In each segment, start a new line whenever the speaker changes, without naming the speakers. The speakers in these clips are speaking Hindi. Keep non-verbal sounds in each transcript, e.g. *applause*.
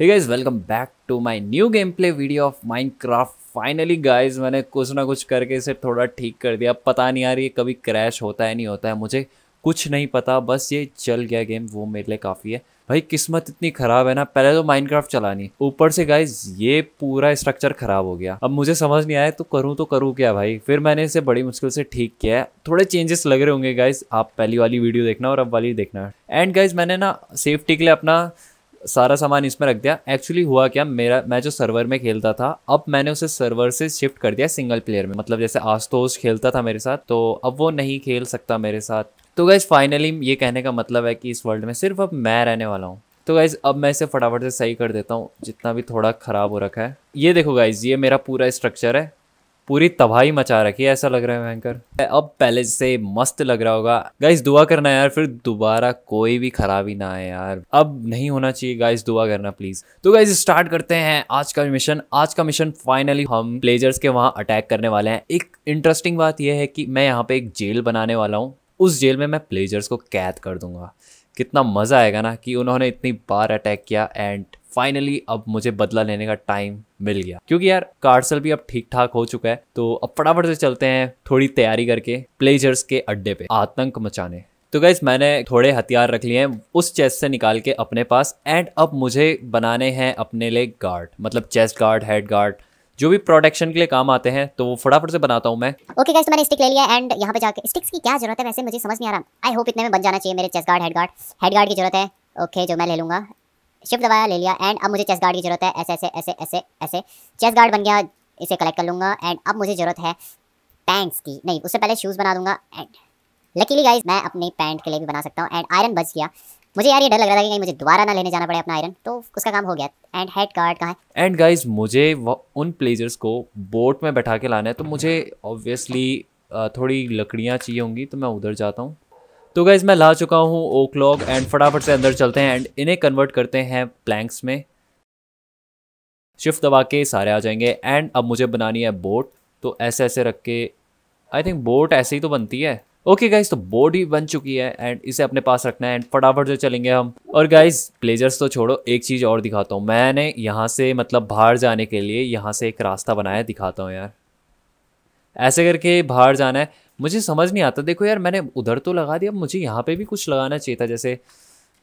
Hey guys welcome back to my new gameplay video of Minecraft finally guys मैंने कुछ ना कुछ करके इसे थोड़ा ठीक कर दिया पता नहीं रही है कभी क्रैश होता है नहीं होता है मुझे कुछ नहीं पता बस ये चल गया गेम वो मेरे लिए काफ़ी है भाई किस्मत इतनी ख़राब है ना पहले तो माइनक्राफ्ट चलानी ऊपर से गाइज ये पूरा स्ट्रक्चर ख़राब हो गया अब मुझे समझ नहीं आया तो करूँ तो करूँ क्या भाई फिर मैंने इसे बड़ी मुश्किल से ठीक किया है थोड़े चेंजेस लग रहे होंगे गाइज आप पहली वाली वीडियो देखना और अब वाली देखना एंड गाइज मैंने ना सेफ्टी के लिए अपना सारा सामान इसमें रख दिया एक्चुअली हुआ क्या मेरा मैं जो सर्वर में खेलता था अब मैंने उसे सर्वर से शिफ्ट कर दिया सिंगल प्लेयर में मतलब जैसे आस्तोस खेलता था मेरे साथ तो अब वो नहीं खेल सकता मेरे साथ तो गाइज फाइनली ये कहने का मतलब है कि इस वर्ल्ड में सिर्फ अब मैं रहने वाला हूँ तो गाइज़ अब मैं इसे फटाफट से सही कर देता हूँ जितना भी थोड़ा ख़राब हो रखा है ये देखो गाइज़ ये मेरा पूरा स्ट्रक्चर है पूरी तबाही मचा रखी है ऐसा लग रहा है भयंकर अब पहले से मस्त लग रहा होगा गाइस दुआ करना यार फिर दोबारा कोई भी खराबी ना आए यार अब नहीं होना चाहिए गाइस दुआ करना प्लीज तो गाइस स्टार्ट करते हैं आज का मिशन आज का मिशन फाइनली हम प्लेजर्स के वहाँ अटैक करने वाले हैं एक इंटरेस्टिंग बात यह है कि मैं यहाँ पे एक जेल बनाने वाला हूँ उस जेल में मैं प्लेजर्स को कैद कर दूंगा कितना मज़ा आएगा ना कि उन्होंने इतनी बार अटैक किया एंड फाइनली अब मुझे बदला लेने का टाइम मिल गया क्योंकि यार कार्सल भी अब ठीक ठाक हो चुका है तो अब फटाफट से चलते हैं थोड़ी तैयारी करके प्लेजर्स के अड्डे पे आतंक मचाने तो गैस मैंने थोड़े हथियार रख लिए हैं उस चेस्ट से निकाल के अपने पास एंड अब मुझे बनाने हैं अपने लिए गार्ड मतलब चेस्ट गार्ड हेड गार्ड जो भी प्रोटेक्शन के लिए काम आते हैं तो वो फटाफट से बनाता हूँ मैं
ओके okay तो मैंने स्टिक ले लिया एंड यहाँ पे जाके स्टिक्स की क्या जरूरत है वैसे मुझे समझ नहीं आ रहा आई होप इतने में बन जाना चाहिए मेरे chest guard head guard head guard की जरूरत है ओके okay, जो मैं ले लूंगा शिफ्ट दबाया ले लिया एंड अब मुझे चेस गार्ड की जरूरत है ऐसे ऐसे ऐसे ऐसे ऐसे चेस गार्ड बन गया इसे कलेक्ट कर लूँगा एंड अब मुझे ज़रूरत है पैंट्स की नहीं उससे पहले शूज़ बना दूंगा एंड लकीली गाइज मैं अपनी पैंट के लिए भी बना सकता हूँ एंड आयरन बच गया मुझे यार ये डर लग रहा था कि कहीं मुझे दोबारा ना लेने जाना पड़े अपना आयरन तो उसका काम हो गया एंड हेड गार्ड कहाँ
है एंड गाइज मुझे उन प्लेजर्स को बोट में बैठा के लाना है तो मुझे ऑब्वियसली थोड़ी लकड़ियाँ चाहिए होंगी तो मैं उधर जाता हूँ तो गाइज़ मैं ला चुका हूँ ओ क्लॉक एंड फटाफट से अंदर चलते हैं एंड इन्हें कन्वर्ट करते हैं प्लैंक्स में शिफ्ट दबा के सारे आ जाएंगे एंड अब मुझे बनानी है बोट तो ऐसे ऐसे रख के आई थिंक बोट ऐसे ही तो बनती है ओके okay गाइज तो बोट ही बन चुकी है एंड इसे अपने पास रखना है एंड फटाफट से चलेंगे हम और गाइज प्लेजर्स तो छोड़ो एक चीज़ और दिखाता हूँ मैंने यहाँ से मतलब बाहर जाने के लिए यहाँ से एक रास्ता बनाया दिखाता हूँ यार ऐसे करके बाहर जाना है मुझे समझ नहीं आता देखो यार मैंने उधर तो लगा दिया मुझे यहाँ पे भी कुछ लगाना चाहिए था जैसे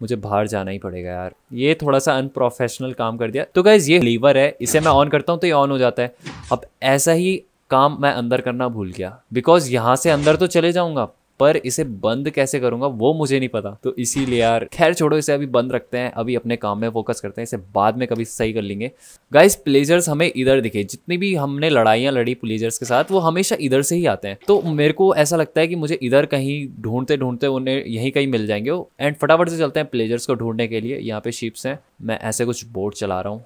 मुझे बाहर जाना ही पड़ेगा यार ये थोड़ा सा अनप्रोफेशनल काम कर दिया तो गैज़ ये लीवर है इसे मैं ऑन करता हूँ तो ये ऑन हो जाता है अब ऐसा ही काम मैं अंदर करना भूल गया बिकॉज यहाँ से अंदर तो चले जाऊँगा पर इसे बंद कैसे करूंगा वो मुझे नहीं पता तो इसीलिए यार खैर छोड़ो इसे अभी बंद रखते हैं अभी अपने काम में फोकस करते हैं इसे बाद में कभी सही कर लेंगे गाइस प्लेजर्स हमें इधर दिखे जितनी भी हमने लड़ाइयां लड़ी प्लेजर्स के साथ वो हमेशा इधर से ही आते हैं तो मेरे को ऐसा लगता है कि मुझे इधर कहीं ढूंढते ढूंढते उन्हें यहीं कहीं मिल जाएंगे एंड फटाफट से चलते हैं प्लेजर्स को ढूंढने के लिए यहाँ पे शिप्स हैं मैं ऐसे कुछ बोट चला रहा हूँ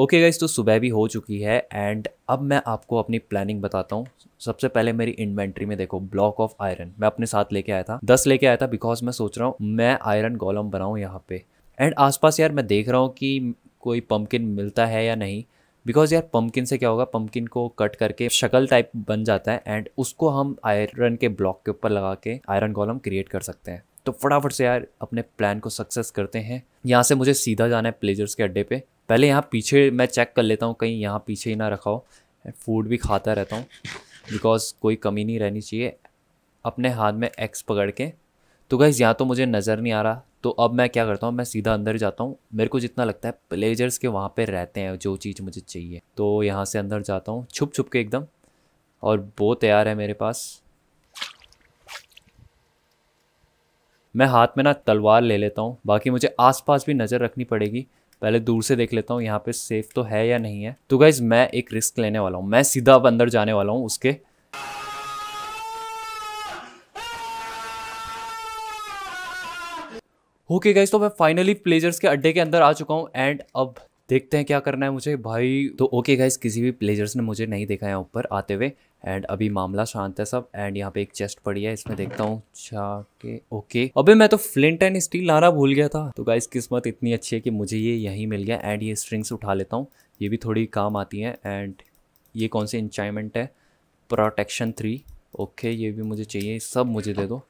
ओके okay गाइज तो सुबह भी हो चुकी है एंड अब मैं आपको अपनी प्लानिंग बताता हूँ सबसे पहले मेरी इन्वेंट्री में देखो ब्लॉक ऑफ आयरन मैं अपने साथ लेके आया था दस लेके आया था बिकॉज मैं सोच रहा हूँ मैं आयरन गोलम बनाऊँ यहाँ पे एंड आसपास यार मैं देख रहा हूँ कि कोई पम्पकिन मिलता है या नहीं बिकॉज यार पम्पकिन से क्या होगा पम्पकिन को कट करके शक्ल टाइप बन जाता है एंड उसको हम आयरन के ब्लॉक के ऊपर लगा के आयरन कॉलम क्रिएट कर सकते हैं तो फटाफट से यार अपने प्लान को सक्सेस करते हैं यहाँ से मुझे सीधा जाना है प्लेजर्स के अड्डे पे पहले यहाँ पीछे मैं चेक कर लेता हूँ कहीं यहाँ पीछे ही ना रखा हो फूड भी खाता रहता हूँ बिकॉज कोई कमी नहीं रहनी चाहिए अपने हाथ में एक्स पकड़ के तो गाइज़ यहाँ तो मुझे नज़र नहीं आ रहा तो अब मैं क्या करता हूँ मैं सीधा अंदर जाता हूँ मेरे को जितना लगता है प्लेजर्स के वहाँ पे रहते हैं जो चीज़ मुझे चाहिए तो यहाँ से अंदर जाता हूँ छुप छुप के एकदम और वो तैयार है मेरे पास मैं हाथ में ना तलवार ले लेता हूँ बाकी मुझे आसपास भी नज़र रखनी पड़ेगी पहले दूर से देख लेता हूँ यहाँ पे सेफ तो है या नहीं है तो गाइज मैं एक रिस्क लेने वाला हूँ मैं सीधा अब अंदर जाने वाला हूँ उसके ओके गाइज तो मैं फाइनली प्लेजर्स के अड्डे के अंदर आ चुका हूँ एंड अब देखते हैं क्या करना है मुझे भाई तो ओके okay गाइज किसी भी प्लेजर्स ने मुझे नहीं देखा है ऊपर आते हुए एंड अभी मामला शांत है सब एंड यहाँ पे एक चेस्ट पड़ी है इसमें देखता हूँ जाके ओके अबे मैं तो फ्लिंट एंड स्टील लाना भूल गया था तो गाइस किस्मत इतनी अच्छी है कि मुझे ये यहीं मिल गया एंड ये स्ट्रिंग्स उठा लेता हूँ ये भी थोड़ी काम आती हैं एंड ये कौन सी इंचाइमेंट है प्रोटेक्शन थ्री ओके ये भी मुझे चाहिए सब मुझे दे दो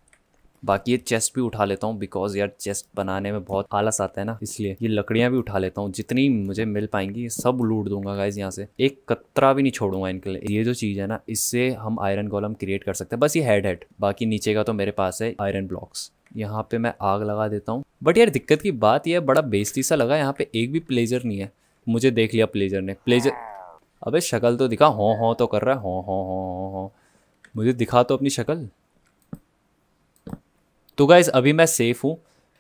बाकी ये चेस्ट भी उठा लेता हूँ बिकॉज यार चेस्ट बनाने में बहुत आलस आता है ना इसलिए ये लकड़ियां भी उठा लेता हूँ जितनी मुझे मिल पाएंगी सब लूट दूंगा गाइज यहाँ से एक कतरा भी नहीं छोड़ूंगा इनके लिए ये जो चीज़ है ना इससे हम आयरन कॉलम क्रिएट कर सकते हैं बस ये हेड हेड बाकी नीचे का तो मेरे पास है आयरन ब्लॉक्स यहाँ पे मैं आग लगा देता हूँ बट यार दिक्कत की बात यह बड़ा बेजती सा लगा यहाँ पे एक भी प्लेजर नहीं है मुझे देख लिया प्लेजर ने प्लेजर अबे शक्ल तो दिखा हो हों तो कर रहा है हो हो हों हों मुझे दिखा तो अपनी शक्ल तो गाइज़ अभी मैं सेफ़ हूँ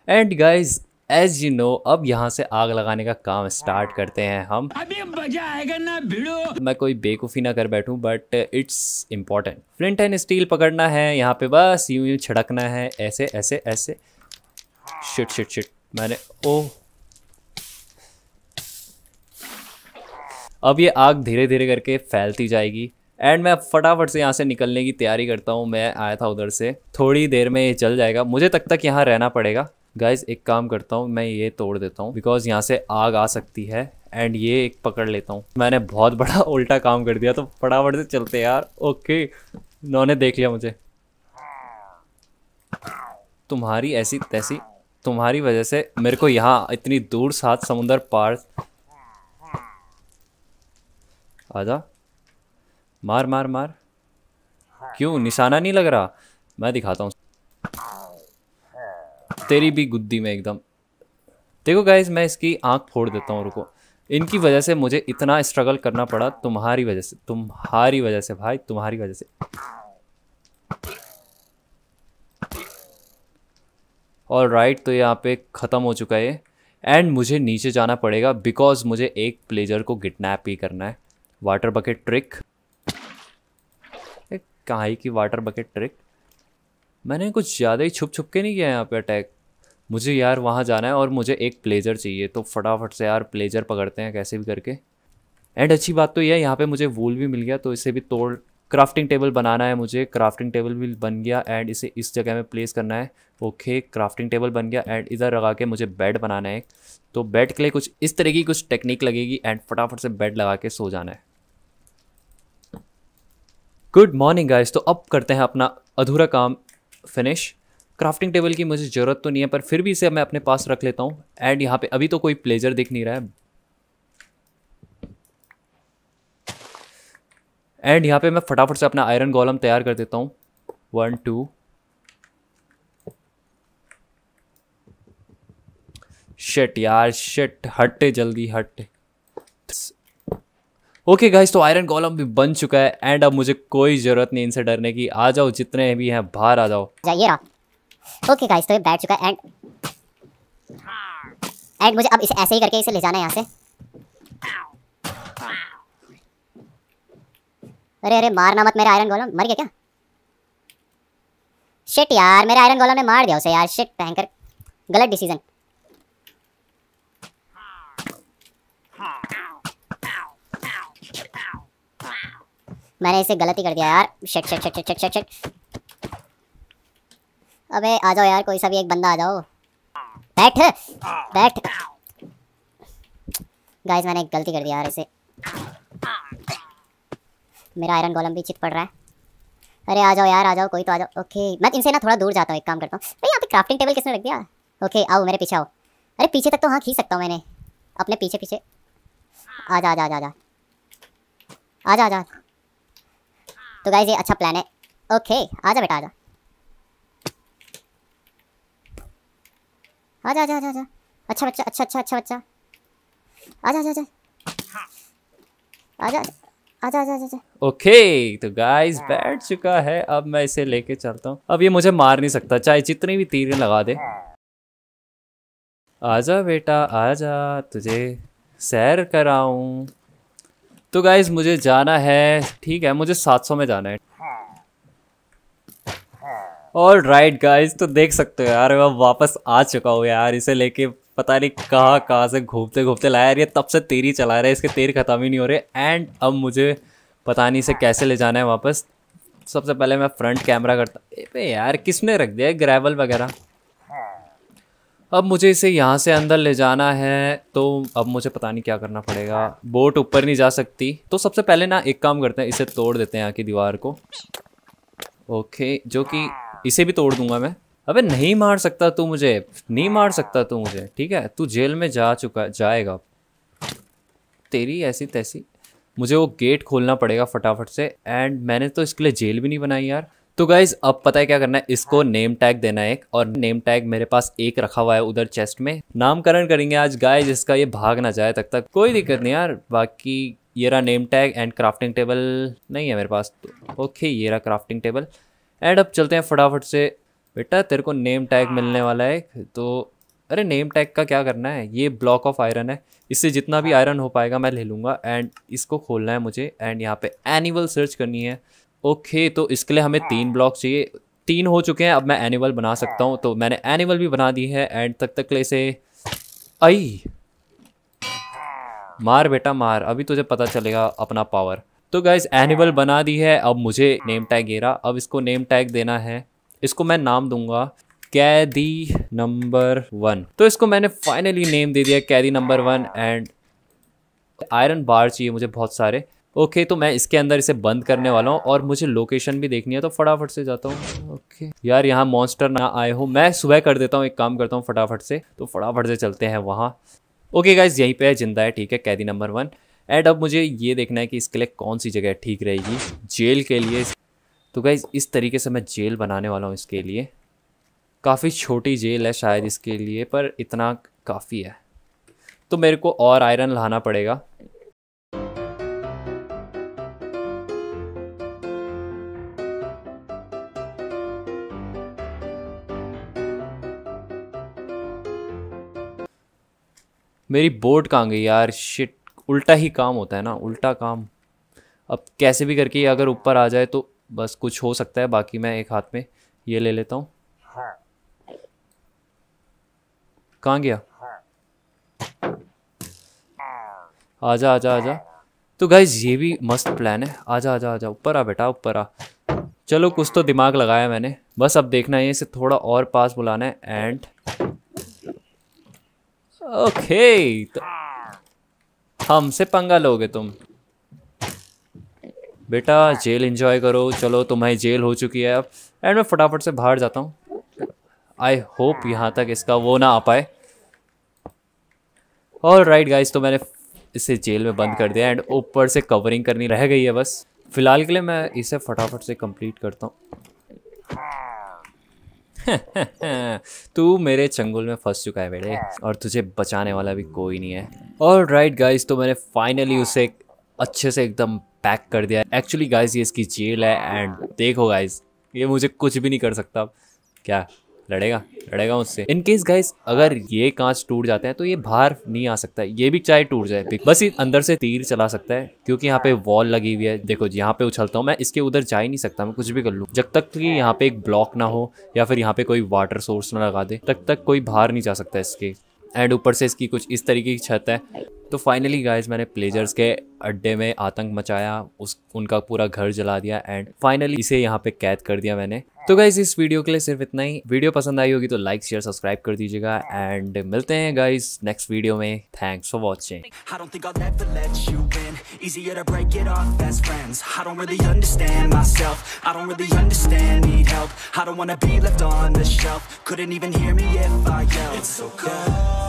and guys as you know अब यहाँ से आग लगाने का काम स्टार्ट करते हैं हम अभी मजा आएगा ना भिड़ो मैं कोई बेकूफी ना कर बैठू but it's important flint and steel पकड़ना है यहाँ पे बस यू यू छिड़कना है ऐसे ऐसे ऐसे शिट शिट शिट मैंने ओ oh। अब ये आग धीरे धीरे करके फैलती जाएगी एंड मैं फटाफट से यहाँ से निकलने की तैयारी करता हूँ मैं आया था उधर से थोड़ी देर में ये चल जाएगा मुझे तक तक यहाँ रहना पड़ेगा गाइज एक काम करता हूँ मैं ये तोड़ देता हूँ बिकॉज यहाँ से आग आ सकती है एंड ये एक पकड़ लेता हूँ मैंने बहुत बड़ा *laughs* उल्टा काम कर दिया तो फटाफट से चलते यार ओके उन्होंने देख लिया मुझे तुम्हारी ऐसी तैसी तुम्हारी वजह से मेरे को यहाँ इतनी दूर सात समुंदर पार आजा मार मार मार हाँ। क्यों निशाना नहीं लग रहा मैं दिखाता हूँ तेरी भी गुद्दी में एकदम देखो गाइज मैं इसकी आंख फोड़ देता हूँ रुको इनकी वजह से मुझे इतना स्ट्रगल करना पड़ा तुम्हारी वजह से तुम्हारी वजह से भाई तुम्हारी वजह से और राइट तो यहाँ पे ख़त्म हो चुका है एंड मुझे नीचे जाना पड़ेगा बिकॉज मुझे एक प्लेजर को गिटनैप ही करना है वाटर बकेट ट्रिक कहाई की वाटर बकेट ट्रिक मैंने कुछ ज़्यादा ही छुप छुप के नहीं किया यहाँ पे अटैक मुझे यार वहाँ जाना है और मुझे एक प्लेजर चाहिए तो फटाफट से यार प्लेजर पकड़ते हैं कैसे भी करके एंड अच्छी बात तो यह है यहाँ पे मुझे वूल भी मिल गया तो इसे भी तोड़ क्राफ्टिंग टेबल बनाना है मुझे क्राफ्टिंग टेबल भी बन गया एंड इसे इस जगह में प्लेस करना है ओके क्राफ्टिंग टेबल बन गया एंड इधर लगा के मुझे बेड बनाना है तो बेड के लिए कुछ इस तरह की कुछ टेक्निक लगेगी एंड फटाफट से बेड लगा के सो जाना है गुड मॉर्निंग गाइस तो अब करते हैं अपना अधूरा काम फिनिश क्राफ्टिंग टेबल की मुझे ज़रूरत तो नहीं है पर फिर भी इसे मैं अपने पास रख लेता हूँ एंड यहाँ पे अभी तो कोई प्लेजर दिख नहीं रहा है एंड यहाँ पे मैं फटाफट से अपना आयरन गोलम तैयार कर देता हूँ वन टू शिट यार शिट हट जल्दी हट ओके okay गाइस तो आयरन गोलम भी बन चुका है एंड अब मुझे कोई जरूरत नहीं इनसे डरने की आ जाओ जितने भी हैं बाहर आ जाओ
जाइए ओके गाइस तो ये बैठ चुका है एंड एंड मुझे अब इसे ऐसे ही करके इसे ले जाना है यहाँ से अरे अरे मारना मत मेरे आयरन गोलम मर गया क्या शिट यार मेरे आयरन गोलम ने मार दिया उसे यार शिट भयंकर गलत डिसीजन मैंने इसे गलती कर दिया यार shut shut shut shut shut shut अबे आ जाओ यार कोई सा भी एक बंदा आ जाओ बैठ बैठ गाइस मैंने एक गलती कर दिया यार इसे मेरा आयरन गोलम भी चित पड़ रहा है अरे आ जाओ यार आ जाओ कोई तो आ जाओ ओके मैं इनसे ना थोड़ा दूर जाता हूँ एक काम करता हूँ भाई यहाँ पे क्राफ्टिंग टेबल किसने रख दिया ओके आओ मेरे पीछे आओ अरे पीछे तक तो हाँ खींच सकता हूँ मैंने अपने पीछे पीछे आ जा आ जा आ जा आ जा आ जा तो गाइज ये अच्छा प्लान है ओके आजा बेटा आजा आजा आजा आजा आजा अच्छा बच्चा अच्छा अच्छा अच्छा बच्चा आजा आजा आजा आजा आजा आजा
ओके तो गाइस बैठ चुका है अब मैं इसे लेके चलता हूँ अब ये मुझे मार नहीं सकता चाहे जितनी भी तीरें लगा दे आजा बेटा आजा तुझे सैर कराऊं तो गाइज मुझे जाना है ठीक है मुझे 700 में जाना है और राइट गाइज तो देख सकते हो यार मैं वापस आ चुका हूँ यार इसे लेके पता नहीं कहाँ कहाँ से घूमते घूमते लाया यार ये तब से तेरी चला रहा है इसके तेर ख़त्म ही नहीं हो रहे एंड अब मुझे पता नहीं इसे कैसे ले जाना है वापस सबसे पहले मैं फ्रंट कैमरा करता यार किसने रख दिया ग्रेवल वगैरह अब मुझे इसे यहाँ से अंदर ले जाना है तो अब मुझे पता नहीं क्या करना पड़ेगा बोट ऊपर नहीं जा सकती तो सबसे पहले ना एक काम करते हैं इसे तोड़ देते हैं यहाँ की दीवार को ओके जो कि इसे भी तोड़ दूंगा मैं अबे नहीं मार सकता तू मुझे नहीं मार सकता तू मुझे ठीक है तू जेल में जा चुका जाएगा तेरी ऐसी तैसी मुझे वो गेट खोलना पड़ेगा फटाफट से एंड मैंने तो इसके लिए जेल भी नहीं बनाई यार तो गाइज अब पता है क्या करना है इसको नेम टैग देना है एक और नेम टैग मेरे पास एक रखा हुआ है उधर चेस्ट में नामकरण करेंगे आज गाय जिसका ये भाग ना जाए तक तक कोई दिक्कत नहीं यार बाकी ये रहा name tag and crafting table नहीं है मेरे पास तो ओके ये रहा क्राफ्टिंग टेबल एंड अब चलते हैं फटाफट से बेटा तेरे को नेम टैग मिलने वाला है तो अरे नेम टैग का क्या करना है ये ब्लॉक ऑफ आयरन है इससे जितना भी आयरन हो पाएगा मैं ले लूँगा एंड इसको खोलना है मुझे एंड यहाँ पे एनिमल सर्च करनी है ओके तो इसके लिए हमें तीन ब्लॉक हाँ। चाहिए तीन हो चुके हैं अब मैं एनिमल बना सकता हूँ तो मैंने एनिमल भी बना दी है एंड तक तक ले से आई मार बेटा मार अभी तुझे पता चलेगा अपना पावर तो गाइज एनिमल बना दी है अब मुझे नेम टैग गेरा अब इसको नेम टैग देना है इसको मैं नाम दूंगा कैदी नंबर वन तो इसको मैंने फाइनली नेम दे दिया कैदी number one and iron bar चाहिए मुझे बहुत सारे ओके तो मैं इसके अंदर इसे बंद करने वाला हूँ और मुझे लोकेशन भी देखनी है तो फटाफट से जाता हूँ ओके यार यहाँ मॉन्स्टर ना आए हो मैं सुबह कर देता हूँ एक काम करता हूँ फटाफट से तो फटाफट से चलते हैं वहाँ ओके गाइज यहीं पे है जिंदा है ठीक है कैदी नंबर वन एंड अब मुझे ये देखना है कि इसके लिए कौन सी जगह ठीक रहेगी जेल के लिए तो गाइज इस तरीके से मैं जेल बनाने वाला हूँ इसके लिए काफ़ी छोटी जेल है शायद इसके लिए पर इतना काफ़ी है तो मेरे को और आयरन लाना पड़ेगा मेरी बोट कहाँ गई यार शिट उल्टा ही काम होता है ना उल्टा काम अब कैसे भी करके अगर ऊपर आ जाए तो बस कुछ हो सकता है बाकी मैं एक हाथ में ये ले लेता हूँ हाँ। कहाँ गया हाँ। आजा आजा आजा तो गाइज ये भी मस्त प्लान है आजा आजा आजा ऊपर आ बेटा ऊपर आ चलो कुछ तो दिमाग लगाया मैंने बस अब देखना है इसे थोड़ा और पास बुलाना है एंड ओके तो हमसे पंगा लोगे तुम बेटा जेल एंजॉय करो चलो तुम्हारी जेल हो चुकी है अब एंड मैं फटाफट से बाहर जाता हूँ आई होप यहाँ तक इसका वो ना आ पाए और राइट गाइज तो मैंने इसे जेल में बंद कर दिया एंड ऊपर से कवरिंग करनी रह गई है बस फ़िलहाल के लिए मैं इसे फटाफट से कंप्लीट करता हूँ *laughs* तू मेरे चंगुल में फंस चुका है बेटे हाँ। और तुझे बचाने वाला भी कोई नहीं है और राइट गाइज तो मैंने फाइनली हाँ। उसे अच्छे से एकदम पैक कर दिया एक्चुअली गाइज ये इसकी जेल है एंड देखो गाइज ये मुझे कुछ भी नहीं कर सकता क्या लड़ेगा लड़ेगा उससे इन केस गाइस अगर ये कांच टूट जाते हैं तो ये बाहर नहीं आ सकता ये भी चाहे टूट जाए बस अंदर से तीर चला सकता है क्योंकि यहाँ पे वॉल लगी हुई है देखो यहाँ पे उछलता हूँ मैं इसके उधर जा ही नहीं सकता मैं कुछ भी कर लूँ जब तक कि यहाँ पे एक ब्लॉक ना हो या फिर यहाँ पे कोई वाटर सोर्स ना लगा दे तब तक, तक कोई बाहर नहीं जा सकता इसके एंड ऊपर से इसकी कुछ इस तरीके की छत है तो फाइनली गाइज मैंने प्लेजर्स के अड्डे में आतंक मचाया उस उनका पूरा घर जला दिया एंड फाइनली इसे यहाँ पे कैद कर दिया मैंने तो गाइज इस वीडियो के लिए सिर्फ इतना ही वीडियो पसंद आई होगी तो लाइक शेयर सब्सक्राइब कर दीजिएगा एंड मिलते हैं गाइज नेक्स्ट वीडियो में thanks for watching Easier to break it off best friends I don't really understand myself I don't really understand, need help I don't wanna be left on the
shelf Couldn't even hear me if I yelled It's so cold